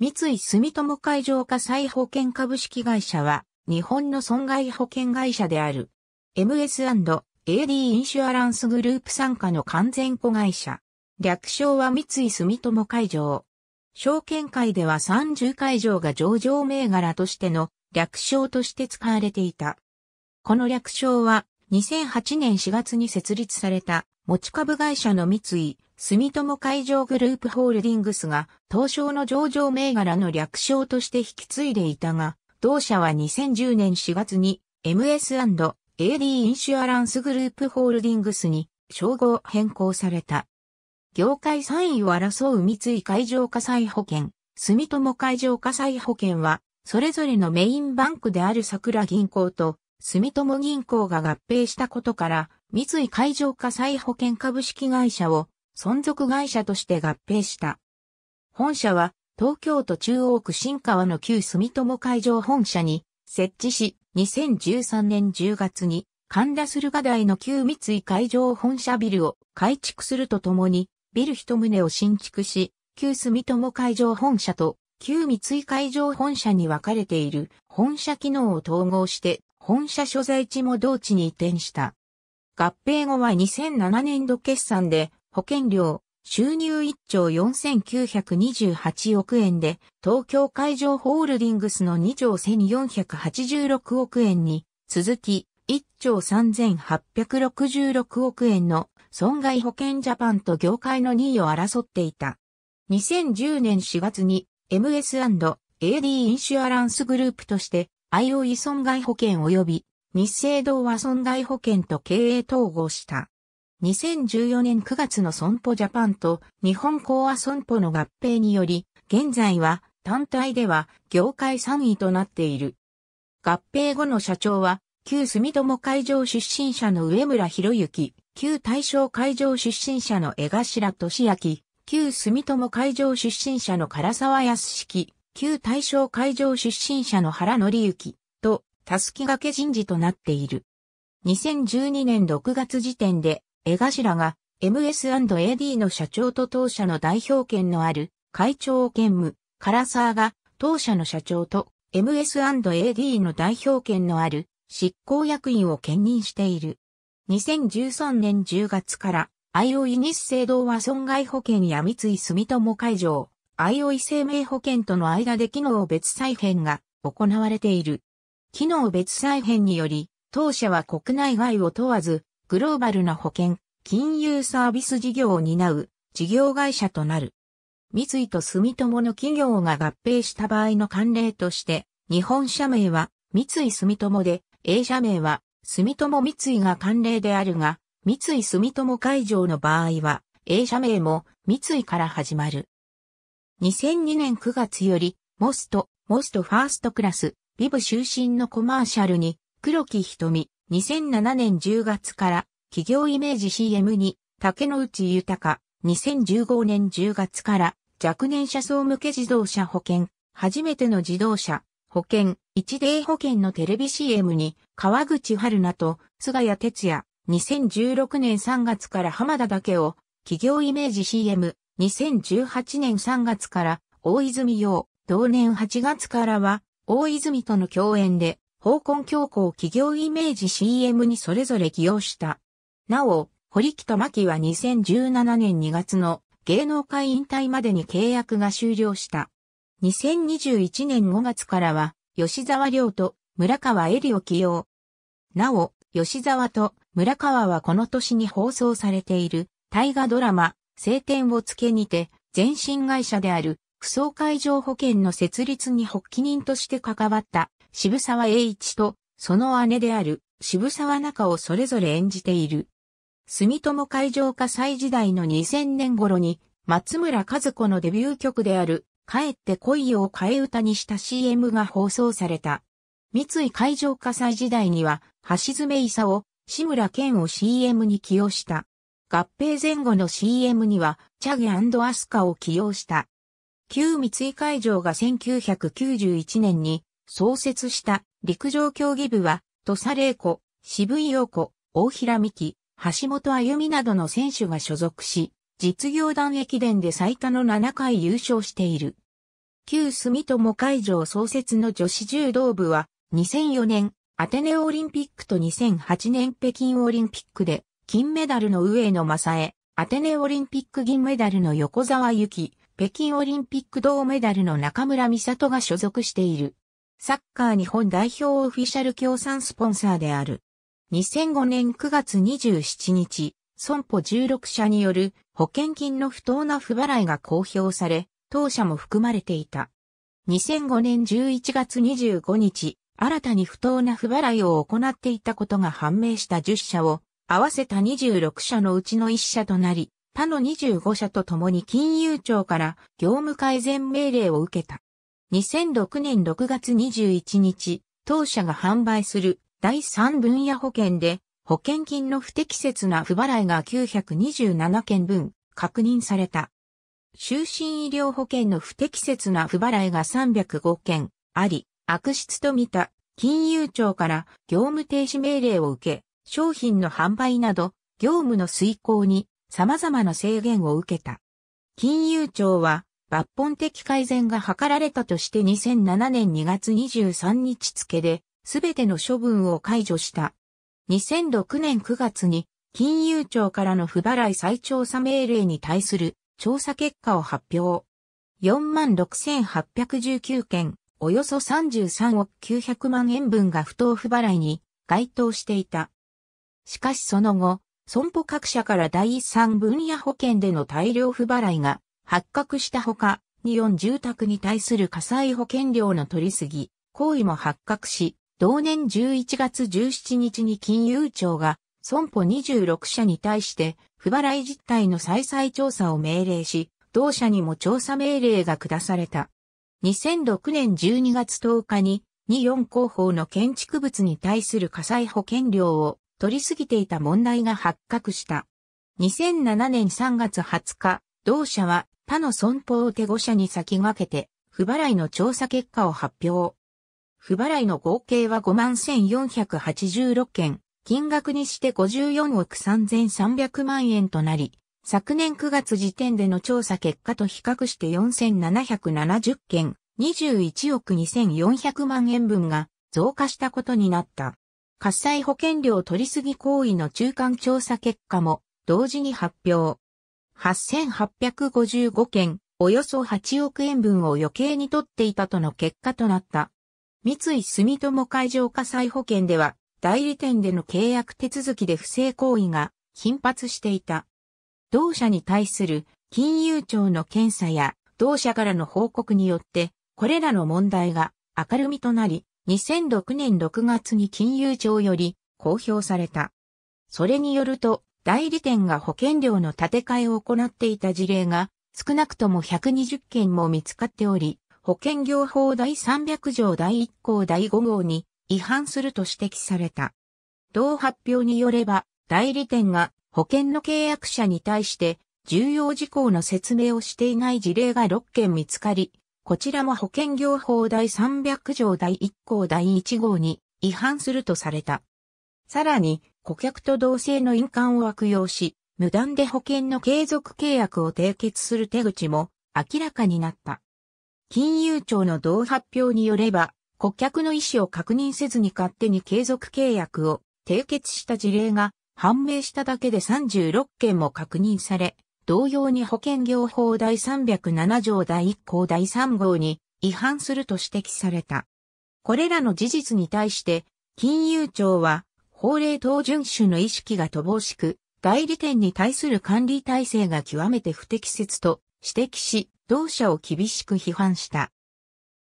三井住友海上火災保険株式会社は、日本の損害保険会社である、MS&AD インシュアランスグループ傘下の完全子会社。略称は三井住友海上。証券会では30会場が上場銘柄としての略称として使われていた。この略称は2008年4月に設立された持ち株会社の三井、住友海上グループホールディングスが、東証の上場銘柄の略称として引き継いでいたが、同社は2010年4月に MS&AD インシュアランスグループホールディングスに称号変更された。業界3位を争う三井海上火災保険、住友海上火災保険は、それぞれのメインバンクである桜銀行と住友銀行が合併したことから、三井海上火災保険株式会社を存続会社として合併した。本社は東京都中央区新川の旧住友海上本社に設置し、2013年10月に神田駿河台の旧三井海上本社ビルを改築するとともに、ビル一棟を新築し、旧住友海上本社と旧三井海上本社に分かれている本社機能を統合して、本社所在地も同地に移転した。合併後は2007年度決算で保険料収入1兆4928億円で東京海上ホールディングスの2兆1486億円に続き1兆3866億円の損害保険ジャパンと業界の2位を争っていた。2010年4月に MS&AD インシュアランスグループとして IOE 損害保険及び日清堂は損害保険と経営統合した。2014年9月の損保ジャパンと日本講和損保の合併により、現在は単体では業界3位となっている。合併後の社長は、旧住友会場出身者の上村博之、旧大正会場出身者の江頭俊明、旧住友会場出身者の唐沢康式、旧大正会場出身者の原則之、たすきがけ人事となっている。2012年6月時点で、江頭が MS&AD の社長と当社の代表権のある会長を兼務、唐沢が当社の社長と MS&AD の代表権のある執行役員を兼任している。2013年10月から、i o e 日清同和損害保険や三井住友会場、i o e 生命保険との間で機能別再編が行われている。機能別再編により、当社は国内外を問わず、グローバルな保険、金融サービス事業を担う事業会社となる。三井と住友の企業が合併した場合の慣例として、日本社名は三井住友で、A 社名は住友三井が慣例であるが、三井住友会場の場合は、A 社名も三井から始まる。2002年9月より、モスト、モストファーストクラス、ビブ終身のコマーシャルに、黒木瞳、2007年10月から、企業イメージ CM に、竹野内豊、2015年10月から、若年者層向け自動車保険、初めての自動車、保険、一例保険のテレビ CM に、川口春奈と、菅谷哲也、2016年3月から浜田だけを、企業イメージ CM、2018年3月から、大泉洋、同年8月からは、大泉との共演で、香港教皇企業イメージ CM にそれぞれ起用した。なお、堀木と牧は2017年2月の芸能界引退までに契約が終了した。2021年5月からは、吉沢亮と村川恵里を起用。なお、吉沢と村川はこの年に放送されている大河ドラマ、晴天をつけにて、全身会社である不走会場保険の設立に発起人として関わった渋沢栄一とその姉である渋沢中をそれぞれ演じている。住友海上火災時代の2000年頃に松村和子のデビュー曲である帰って恋を替え歌にした CM が放送された。三井海上火災時代には橋爪功、志村健を CM に起用した。合併前後の CM にはチャゲアスカを起用した。旧三井会場が1991年に創設した陸上競技部は、土佐玲子、渋井陽子、大平美希、橋本歩美などの選手が所属し、実業団駅伝で最多の7回優勝している。旧住友会場創設の女子柔道部は、2004年、アテネオリンピックと2008年北京オリンピックで、金メダルの上野正恵、アテネオリンピック銀メダルの横沢由紀、北京オリンピック銅メダルの中村美里が所属している。サッカー日本代表オフィシャル協賛スポンサーである。2005年9月27日、損保16社による保険金の不当な不払いが公表され、当社も含まれていた。2005年11月25日、新たに不当な不払いを行っていたことが判明した10社を合わせた26社のうちの1社となり、他の25社と共に金融庁から業務改善命令を受けた。2006年6月21日、当社が販売する第3分野保険で保険金の不適切な不払いが927件分確認された。就寝医療保険の不適切な不払いが305件あり、悪質と見た金融庁から業務停止命令を受け、商品の販売など業務の遂行に様々な制限を受けた。金融庁は抜本的改善が図られたとして2007年2月23日付で、すべての処分を解除した。2006年9月に、金融庁からの不払い再調査命令に対する調査結果を発表。46,819件、およそ33億900万円分が不当不払いに該当していた。しかしその後、損保各社から第三分野保険での大量不払いが発覚したほか、日本住宅に対する火災保険料の取りすぎ、行為も発覚し、同年11月17日に金融庁が損保26社に対して不払い実態の再々調査を命令し、同社にも調査命令が下された。2006年12月10日に日本広報の建築物に対する火災保険料を取りすぎていた問題が発覚した。2007年3月20日、同社は他の損保を手5社に先駆けて、不払いの調査結果を発表。不払いの合計は51,486件、金額にして54億3,300万円となり、昨年9月時点での調査結果と比較して4,770件、21億2,400万円分が増加したことになった。火災保険料取りすぎ行為の中間調査結果も同時に発表。8855件、およそ8億円分を余計に取っていたとの結果となった。三井住友海上火災保険では、代理店での契約手続きで不正行為が頻発していた。同社に対する金融庁の検査や同社からの報告によって、これらの問題が明るみとなり、2006年6月に金融庁より公表された。それによると、代理店が保険料の建て替えを行っていた事例が少なくとも120件も見つかっており、保険業法第300条第1項第5号に違反すると指摘された。同発表によれば、代理店が保険の契約者に対して重要事項の説明をしていない事例が6件見つかり、こちらも保険業法第300条第1項第1号に違反するとされた。さらに、顧客と同性の印鑑を悪用し、無断で保険の継続契約を締結する手口も明らかになった。金融庁の同発表によれば、顧客の意思を確認せずに勝手に継続契約を締結した事例が判明しただけで36件も確認され、同様に保険業法第307条第1項第3号に違反すると指摘された。これらの事実に対して、金融庁は、法令等遵守の意識が乏しく、代理店に対する管理体制が極めて不適切と指摘し、同社を厳しく批判した。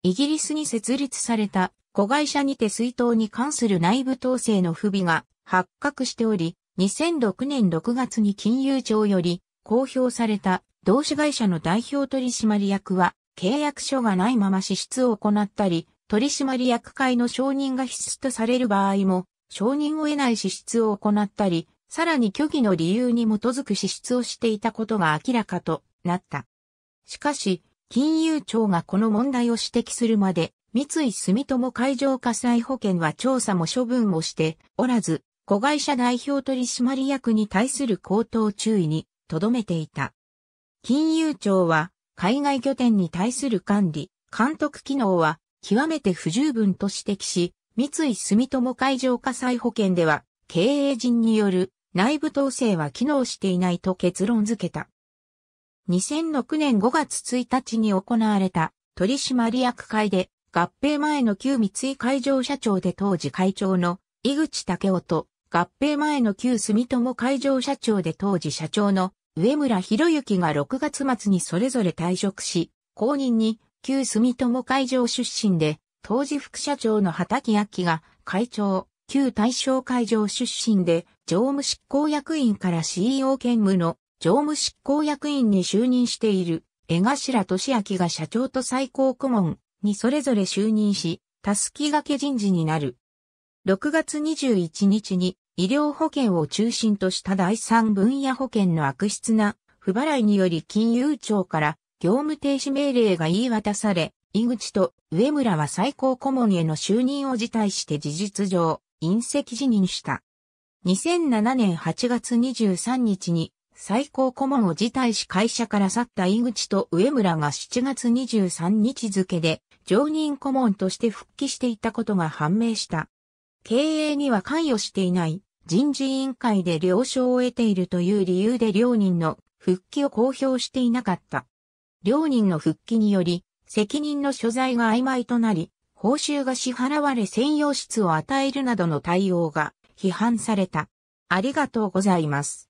イギリスに設立された子会社にて水筒に関する内部統制の不備が発覚しており、2006年6月に金融庁より公表された同志会社の代表取締役は、契約書がないまま支出を行ったり、取締役会の承認が必須とされる場合も、承認を得ない支出を行ったり、さらに虚偽の理由に基づく支出をしていたことが明らかとなった。しかし、金融庁がこの問題を指摘するまで、三井住友海上火災保険は調査も処分もしておらず、子会社代表取締役に対する口頭注意に留めていた。金融庁は、海外拠点に対する管理、監督機能は、極めて不十分と指摘し、三井住友海上火災保険では、経営陣による内部統制は機能していないと結論付けた。2006年5月1日に行われた取締役会で合併前の旧三井海上社長で当時会長の井口武夫と合併前の旧住友会場社長で当時社長の上村博之が6月末にそれぞれ退職し、後任に旧住友会場出身で、当時副社長の畑明が会長、旧大正会場出身で、常務執行役員から CEO 兼務の常務執行役員に就任している江頭俊明が社長と最高顧問にそれぞれ就任し、たすきがけ人事になる。6月21日に医療保険を中心とした第三分野保険の悪質な不払いにより金融庁から業務停止命令が言い渡され、井口と上村は最高顧問への就任を辞退して事実上、隕石辞任した。2007年8月23日に最高顧問を辞退し会社から去った井口と上村が7月23日付で常任顧問として復帰していたことが判明した。経営には関与していない人事委員会で了承を得ているという理由で両人の復帰を公表していなかった。両人の復帰により、責任の所在が曖昧となり、報酬が支払われ専用室を与えるなどの対応が批判された。ありがとうございます。